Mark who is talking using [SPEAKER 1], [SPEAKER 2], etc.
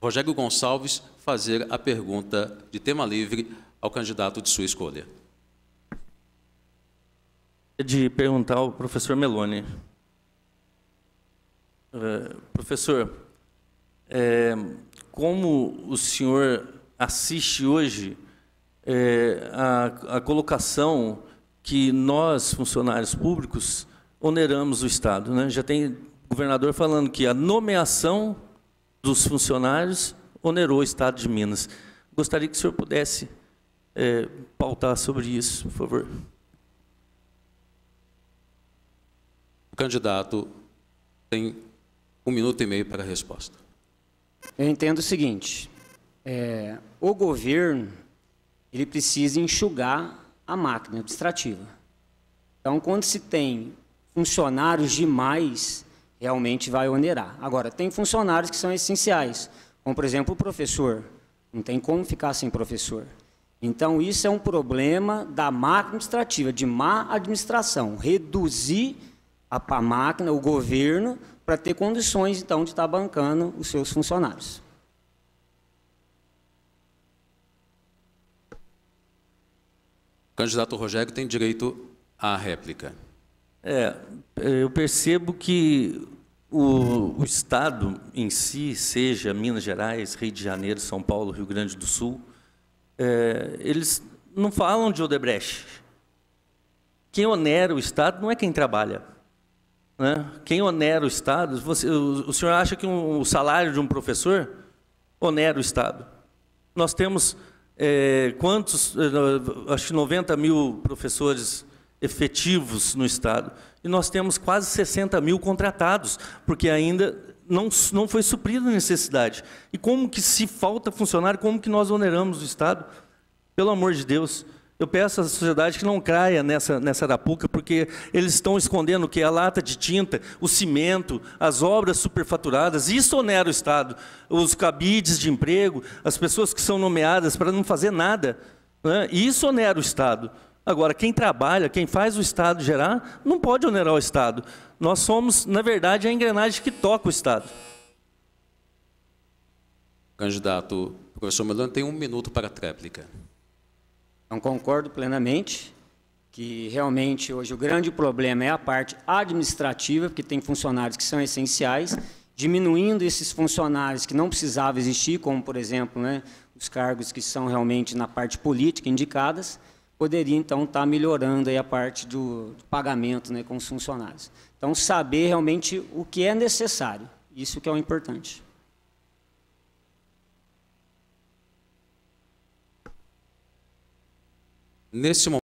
[SPEAKER 1] Rogério Gonçalves fazer a pergunta de tema livre ao candidato de sua escolha.
[SPEAKER 2] É de perguntar ao professor Meloni. Uh, professor, é, como o senhor assiste hoje é, a, a colocação que nós, funcionários públicos, oneramos o Estado? Né? Já tem governador falando que a nomeação dos funcionários onerou o Estado de Minas. Gostaria que o senhor pudesse é, pautar sobre isso, por favor.
[SPEAKER 1] O candidato tem um minuto e meio para a resposta.
[SPEAKER 3] Eu entendo o seguinte, é, o governo ele precisa enxugar a máquina administrativa. Então, quando se tem funcionários demais, realmente vai onerar. Agora, tem funcionários que são essenciais, como, por exemplo, o professor. Não tem como ficar sem professor. Então, isso é um problema da máquina administrativa, de má administração. Reduzir a, a máquina, o governo, para ter condições, então, de estar bancando os seus funcionários.
[SPEAKER 1] O candidato Rogério tem direito à réplica.
[SPEAKER 2] É, é, eu percebo que o, o, Estado em si, seja Minas Gerais, Rio de Janeiro, São Paulo, Rio Grande do Sul, é, eles não falam de Odebrecht. Quem onera o Estado não é quem trabalha. Né? Quem onera o Estado, você, o, o, senhor acha que um, o salário de um professor onera o Estado? Nós temos é, quantos, eh, acho que 90 mil professores efetivos no Estado. E nós temos quase 60 mil contratados, porque ainda não, não foi suprida a necessidade. E como que se falta funcionário, como que nós oneramos o Estado? Pelo amor de Deus. Eu peço à sociedade que não caia nessa, nessa arapuca, porque eles estão escondendo o que? A lata de tinta, o cimento, as obras superfaturadas, isso onera o Estado. Os cabides de emprego, as pessoas que são nomeadas para não fazer nada. Né? Isso onera o Estado. Agora, quem trabalha, quem faz o Estado gerar, não pode onerar o Estado. Nós somos, na verdade, a engrenagem que toca o Estado.
[SPEAKER 1] Candidato, professor Melano tem um minuto para a tréplica.
[SPEAKER 3] Não concordo plenamente que realmente hoje o grande problema é a parte administrativa, porque tem funcionários que são essenciais, diminuindo esses funcionários que não precisavam existir, como, por exemplo, né, os cargos que são realmente na parte política indicadas, poderia então estar tá melhorando aí a parte do, pagamento né, com os funcionários. Então, saber realmente o que é necessário, isso que é o importante.
[SPEAKER 1] Neste momento,